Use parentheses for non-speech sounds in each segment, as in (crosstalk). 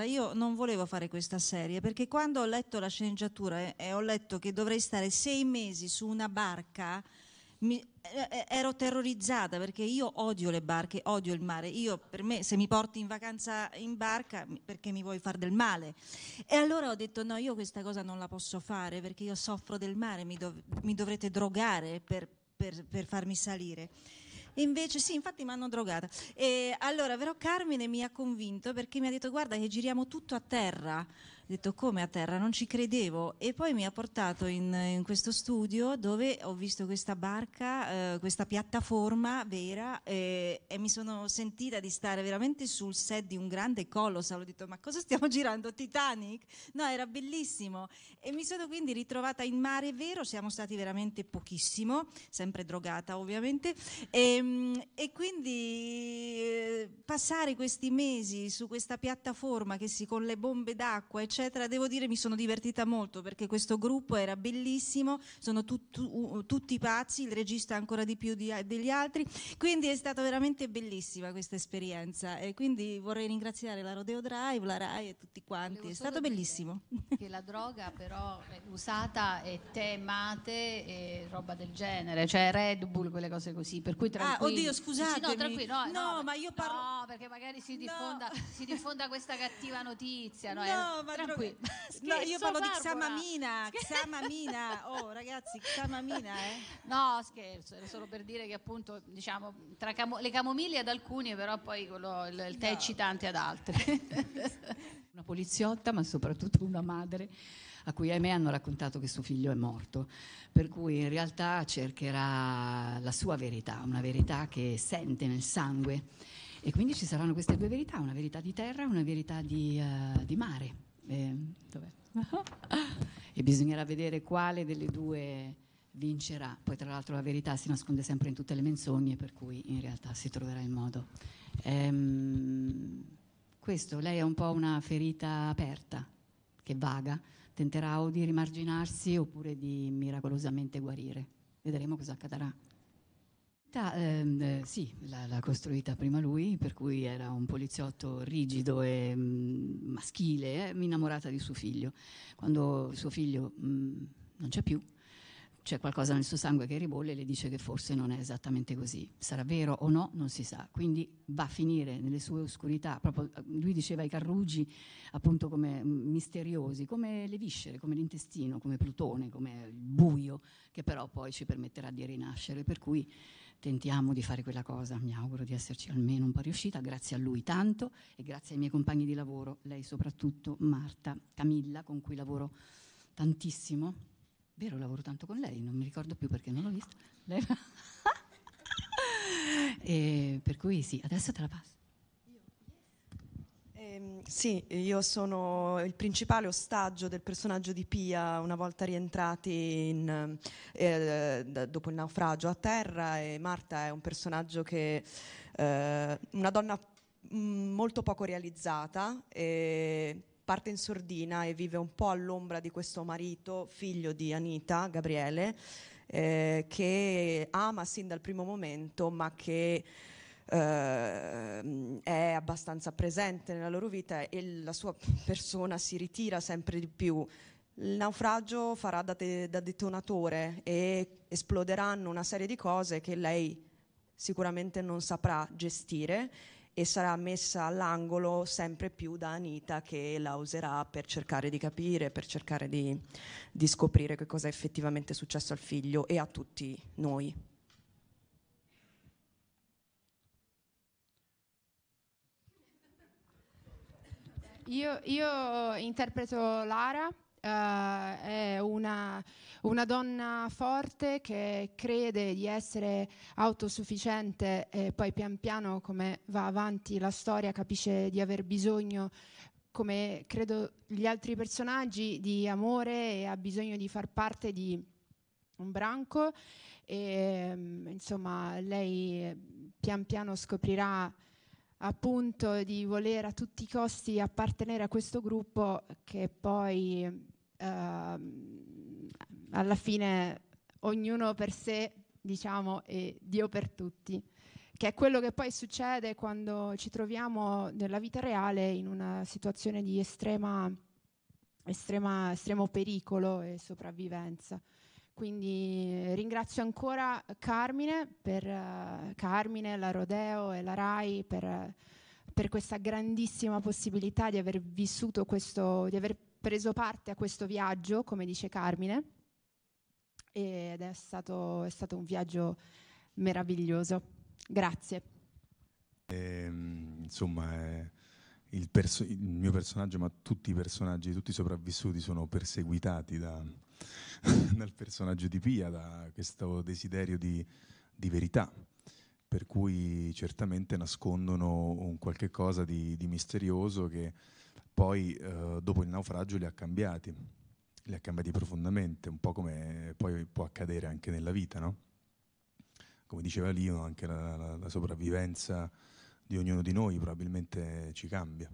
Io non volevo fare questa serie perché quando ho letto la sceneggiatura e ho letto che dovrei stare sei mesi su una barca, mi, eh, eh, ero terrorizzata perché io odio le barche, odio il mare. Io per me se mi porti in vacanza in barca perché mi vuoi fare del male. E allora ho detto no, io questa cosa non la posso fare perché io soffro del mare, mi, dov- mi dovrete drogare per, per, per farmi salire invece, sì, infatti mi hanno drogata. E allora, però Carmine mi ha convinto perché mi ha detto guarda che giriamo tutto a terra detto come a terra, non ci credevo e poi mi ha portato in, in questo studio dove ho visto questa barca, eh, questa piattaforma vera eh, e mi sono sentita di stare veramente sul set di un grande colossal, ho detto ma cosa stiamo (laughs) girando, Titanic? No, era bellissimo e mi sono quindi ritrovata in mare vero, siamo stati veramente pochissimo, sempre drogata ovviamente e, ehm, e quindi eh, passare questi mesi su questa piattaforma che si con le bombe d'acqua eccetera eccetera. Devo dire mi sono divertita molto perché questo gruppo era bellissimo, sono tut, uh, tutti pazzi, il regista ancora di più di, degli altri, quindi è stata veramente bellissima questa esperienza e quindi vorrei ringraziare la Rodeo Drive, la RAI e tutti quanti, Volevo è stato bellissimo. Che la droga però usata e tè, mate e roba del genere, cioè Red Bull, quelle cose così, per cui ah, tranquilli. Ah, oddio, scusate. No, no, no, no, ma io parlo... No, perché magari si diffonda, si diffonda questa cattiva notizia. No, no ma tranquillo. (laughs) No, io parlo di Xamamina, Xamamina, (laughs) oh ragazzi, Xamamina, eh. No, scherzo, era solo per dire che appunto, diciamo, tra camo- le camomille ad alcuni, però poi quello, il, il tè no. eccitante ad altri. (laughs) una poliziotta, ma soprattutto una madre a cui ahimè hanno raccontato che suo figlio è morto, per cui in realtà cercherà la sua verità, una verità che sente nel sangue. E quindi ci saranno queste due verità, una verità di terra e una verità di, uh, di mare eh, e bisognerà vedere quale delle due vincerà. Poi tra l'altro la verità si nasconde sempre in tutte le menzogne, per cui in realtà si troverà il modo. Ehm, questo, lei è un po' una ferita aperta, che vaga, tenterà o di rimarginarsi oppure di miracolosamente guarire. Vedremo cosa accadrà città, ehm, eh, sì, l'ha, costruita prima lui, per cui era un poliziotto rigido e mh, mm, maschile, eh, innamorata di suo figlio. Quando suo figlio mh, mm, non c'è più, c'è qualcosa nel suo sangue che ribolle e le dice che forse non è esattamente così. Sarà vero o no, non si sa. Quindi va a finire nelle sue oscurità. Proprio, eh, lui diceva i carrugi appunto come mm, misteriosi, come le viscere, come l'intestino, come Plutone, come il buio, che però poi ci permetterà di rinascere. Per cui tentiamo di fare quella cosa, mi auguro di esserci almeno un po' riuscita, grazie a lui tanto e grazie ai miei compagni di lavoro, lei soprattutto, Marta, Camilla, con cui lavoro tantissimo, vero lavoro tanto con lei, non mi ricordo più perché non l'ho vista, (laughs) per cui sì, adesso te la passo. Ehm, sì, io sono il principale ostaggio del personaggio di Pia una volta rientrati in, eh, dopo il naufragio a terra e Marta è un personaggio che eh, una donna mm, molto poco realizzata e parte in sordina e vive un po' all'ombra di questo marito, figlio di Anita, Gabriele, eh, che ama sin dal primo momento ma che eh, è abbastanza presente nella loro vita e la sua persona si ritira sempre di più. Il naufragio farà da, de- da detonatore e esploderanno una serie di cose che lei sicuramente non saprà gestire e sarà messa all'angolo sempre più da Anita che la userà per cercare di capire, per cercare di, di scoprire che cosa è effettivamente successo al figlio e a tutti noi. Io, io interpreto Lara, Uh, è una, una, donna forte che crede di essere autosufficiente e poi pian piano come va avanti la storia capisce di aver bisogno come credo gli altri personaggi di amore e ha bisogno di far parte di un branco e mm, insomma lei eh, pian piano scoprirà appunto di voler a tutti i costi appartenere a questo gruppo che poi eh, alla fine ognuno per sé, diciamo, e Dio per tutti, che è quello che poi succede quando ci troviamo nella vita reale in una situazione di estrema, estrema, estremo pericolo e sopravvivenza. Quindi eh, ringrazio ancora Carmine, per, uh, Carmine, la Rodeo e la RAI per, eh, per, questa grandissima possibilità di aver vissuto questo, di aver preso parte a questo viaggio, come dice Carmine, ed è stato, è stato un viaggio meraviglioso. Grazie. E, ehm, insomma, è il, perso- il, mio personaggio, ma tutti i personaggi, tutti i sopravvissuti sono perseguitati da, (laughs) dal personaggio di Pia, da questo desiderio di, di, verità, per cui certamente nascondono un qualche cosa di, di misterioso che poi eh, dopo il naufragio li ha cambiati, li ha cambiati profondamente, un po' come poi può accadere anche nella vita, no? Come diceva Lino, anche la, la, la sopravvivenza di ognuno di noi probabilmente ci cambia.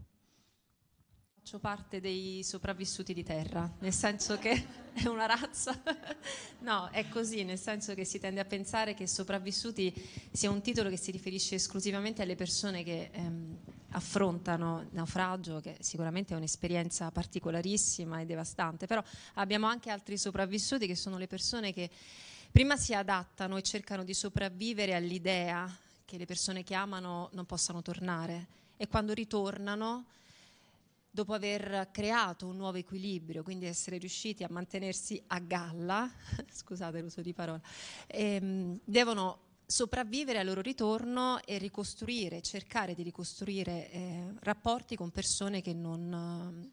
Faccio parte dei sopravvissuti di terra, nel senso che (laughs) è una razza, (laughs) no, è così, nel senso che si tende a pensare che sopravvissuti sia un titolo che si riferisce esclusivamente alle persone che ehm, affrontano il naufragio, che sicuramente è un'esperienza particolarissima e devastante, però abbiamo anche altri sopravvissuti che sono le persone che prima si adattano e cercano di sopravvivere all'idea che le persone che amano non possano tornare e quando ritornano, dopo aver creato un nuovo equilibrio, quindi essere riusciti a mantenersi a galla, (laughs) scusate l'uso di parola, ehm, devono sopravvivere al loro ritorno e ricostruire, cercare di ricostruire eh, rapporti con persone che non,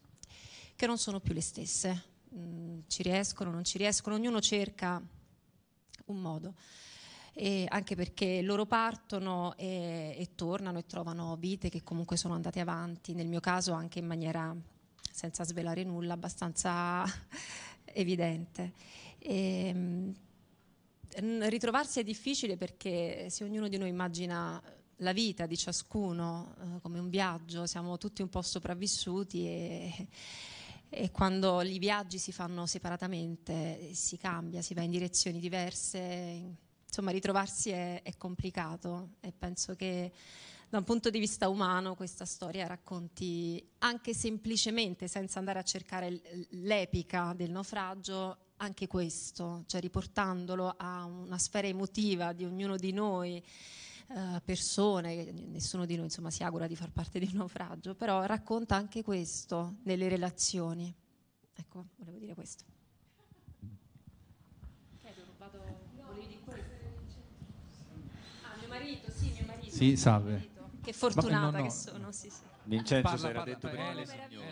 che non, sono più le stesse. Mm, ci riescono, non ci riescono, ognuno cerca un modo e anche perché loro partono e, e tornano e trovano vite che comunque sono andate avanti, nel mio caso anche in maniera, senza svelare nulla, abbastanza (laughs) evidente. E, ehm, ritrovarsi è difficile perché se ognuno di noi immagina la vita di ciascuno eh, come un viaggio, siamo tutti un po' sopravvissuti e, e, quando i viaggi si fanno separatamente si cambia, si va in direzioni diverse insomma ritrovarsi è, è complicato e penso che da un punto di vista umano questa storia racconti anche semplicemente, senza andare a cercare l'epica del naufragio, anche questo, cioè riportandolo a una sfera emotiva di ognuno di noi, eh, persone, nessuno di noi insomma si augura di far parte di un naufragio, però racconta anche questo nelle relazioni. Ecco, volevo dire questo. Chiedo, vado marito, sì, mio marito. Sì, salve. Che fortunata Ma, no, no, che sono, sì, sì. Vincenzo parla, si era parla, detto prima. Elena, Elena, prima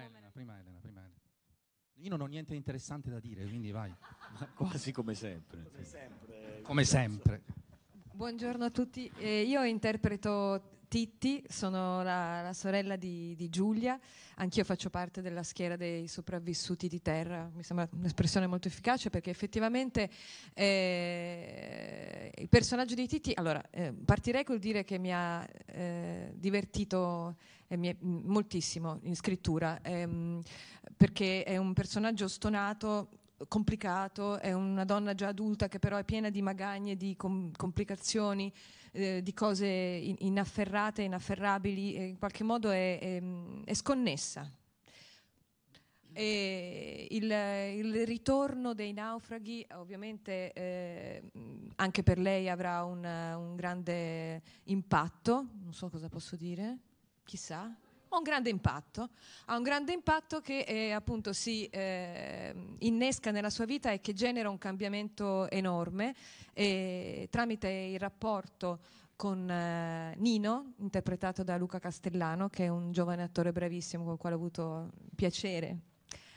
Elena, prima Elena, prima Elena. Io non ho niente interessante da dire, quindi vai. Ma quasi come sempre. Come sempre. Come sempre. Buongiorno a tutti, eh, io interpreto Titti, sono la, la sorella di, di, Giulia, anch'io faccio parte della schiera dei sopravvissuti di terra, mi sembra un'espressione molto efficace perché effettivamente eh, il personaggio di Titti, allora eh, partirei col dire che mi ha eh, divertito mi mm, moltissimo in scrittura, ehm, perché è un personaggio stonato complicato, è una donna già adulta che però è piena di magagne, di com- complicazioni, eh, di cose in- inafferrate, inafferrabili, in qualche modo è, è, ehm, è sconnessa. E il, il, ritorno dei naufraghi ovviamente eh, anche per lei avrà un, un grande impatto, non so cosa posso dire, chissà ha un grande impatto, ha un grande impatto che eh, appunto si eh, innesca nella sua vita e che genera un cambiamento enorme e, eh, tramite il rapporto con eh, Nino, interpretato da Luca Castellano, che è un giovane attore bravissimo con il quale ho avuto piacere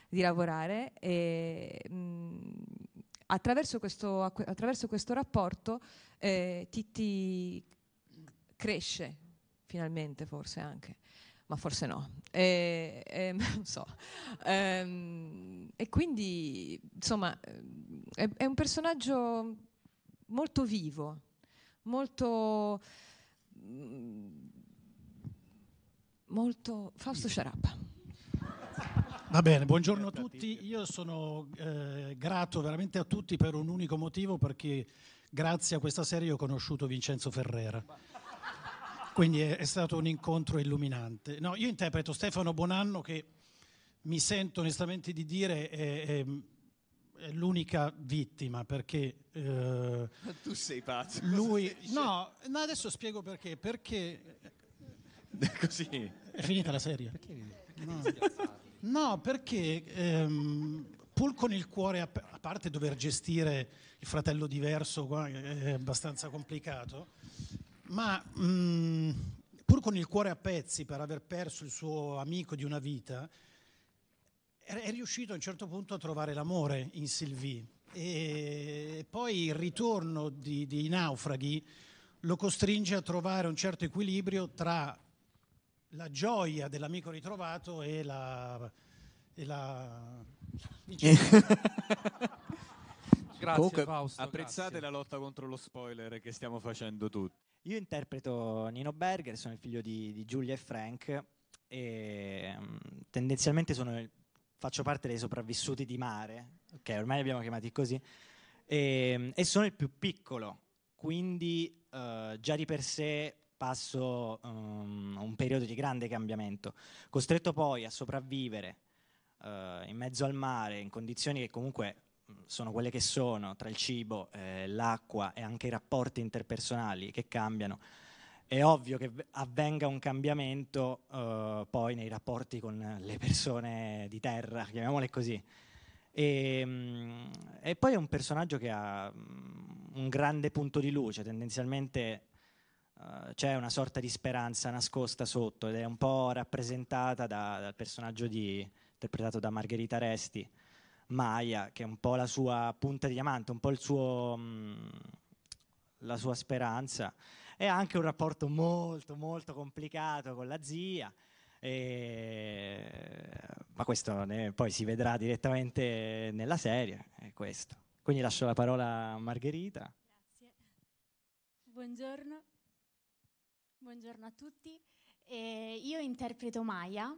di lavorare. E, mh, mm, attraverso, questo, attraverso, questo, rapporto eh, Titti cresce, finalmente forse anche ma forse no. E, e (laughs) non so. E, ehm, e quindi, insomma, è, è, un personaggio molto vivo, molto... Mm, molto... Fausto Sciarappa. Va bene, buongiorno a tutti. Io sono eh, grato veramente a tutti per un unico motivo, perché grazie a questa serie ho conosciuto Vincenzo Ferrera. Quindi è, è, stato un incontro illuminante. No, io interpreto Stefano Bonanno che mi sento onestamente di dire è, è, è l'unica vittima perché... Eh, tu sei pazzo. Lui... No, no, adesso spiego perché. Perché... (laughs) Così. È finita la serie. Perché? No. no, perché ehm, pur con il cuore, a parte dover gestire il fratello diverso, qua, è abbastanza complicato, ma mh, mm, pur con il cuore a pezzi per aver perso il suo amico di una vita, è riuscito a un certo punto a trovare l'amore in Sylvie e poi il ritorno di, di Naufraghi lo costringe a trovare un certo equilibrio tra la gioia dell'amico ritrovato e la... E la... (laughs) Diciamo, Grazie Comunque, Fausto. Apprezzate grazie. la lotta contro lo spoiler che stiamo facendo tutti. Io interpreto Nino Berger, sono il figlio di, di Giulia e Frank e um, tendenzialmente il, faccio parte dei sopravvissuti di mare, ok, ormai li abbiamo chiamati così, e, mm, e sono il più piccolo, quindi uh, già di per sé passo um, un periodo di grande cambiamento, costretto poi a sopravvivere uh, in mezzo al mare, in condizioni che comunque sono quelle che sono, tra il cibo, eh, l'acqua e anche i rapporti interpersonali che cambiano, è ovvio che avvenga un cambiamento eh, poi nei rapporti con le persone di terra, chiamiamole così. E, ehm, e, poi è un personaggio che ha mm, un grande punto di luce, tendenzialmente eh, c'è una sorta di speranza nascosta sotto ed è un po' rappresentata da, dal personaggio di, interpretato da Margherita Resti Maya, che è un po' la sua punta di diamante, un po' suo, mh, mm, la sua speranza, e ha anche un rapporto molto molto complicato con la zia. E... Ma questo ne... poi si vedrà direttamente nella serie. Quindi lascio la parola a Margherita. Grazie. Buongiorno. Buongiorno a tutti. Eh, io interpreto Maya,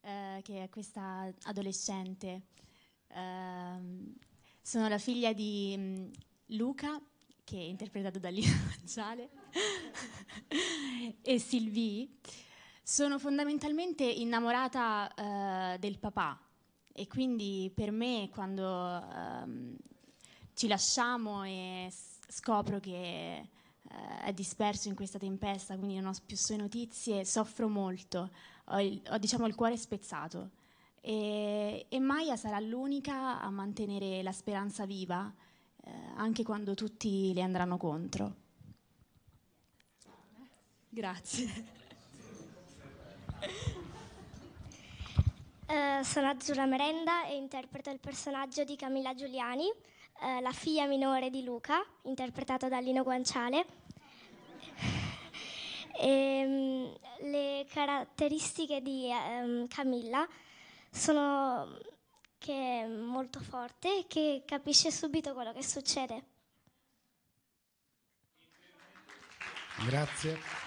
eh, che è questa adolescente Ehm, sono la figlia di um, Luca, che è interpretato da Lino (laughs) Manciale, e Sylvie. Sono fondamentalmente innamorata uh, del papà e quindi per me quando um, ci lasciamo e scopro che uh, è disperso in questa tempesta, quindi non ho più sue notizie, soffro molto, ho, il, ho diciamo il cuore spezzato e, e Maya sarà l'unica a mantenere la speranza viva, eh, anche quando tutti le andranno contro. Grazie. Uh, sono Azzurra Merenda e interpreto il personaggio di Camilla Giuliani, uh, la figlia minore di Luca, interpretata da Lino Guanciale. e, um, le caratteristiche di um, Camilla sono che è molto forte e che capisce subito quello che succede. Grazie.